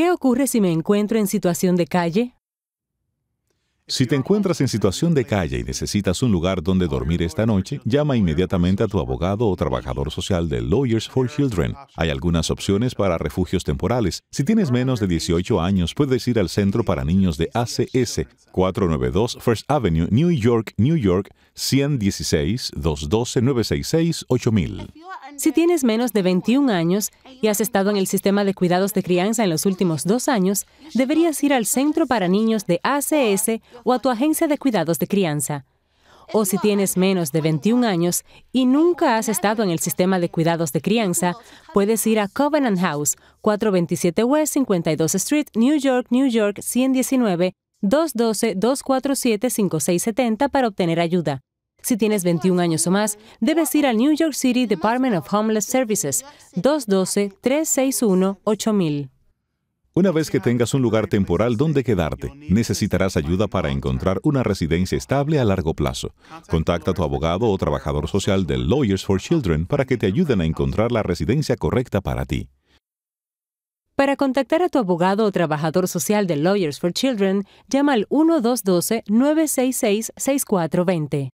¿Qué ocurre si me encuentro en situación de calle? Si te encuentras en situación de calle y necesitas un lugar donde dormir esta noche, llama inmediatamente a tu abogado o trabajador social de Lawyers for Children. Hay algunas opciones para refugios temporales. Si tienes menos de 18 años, puedes ir al Centro para Niños de ACS, 492 First Avenue, New York, New York, 116-212-966-8000. Si tienes menos de 21 años y has estado en el sistema de cuidados de crianza en los últimos dos años, deberías ir al Centro para Niños de ACS o a tu agencia de cuidados de crianza. O si tienes menos de 21 años y nunca has estado en el sistema de cuidados de crianza, puedes ir a Covenant House, 427 West 52 Street, New York, New York 119, 212-247-5670 para obtener ayuda. Si tienes 21 años o más, debes ir al New York City Department of Homeless Services 212-361-8000. Una vez que tengas un lugar temporal donde quedarte, necesitarás ayuda para encontrar una residencia estable a largo plazo. Contacta a tu abogado o trabajador social de Lawyers for Children para que te ayuden a encontrar la residencia correcta para ti. Para contactar a tu abogado o trabajador social de Lawyers for Children, llama al 1212-966-6420.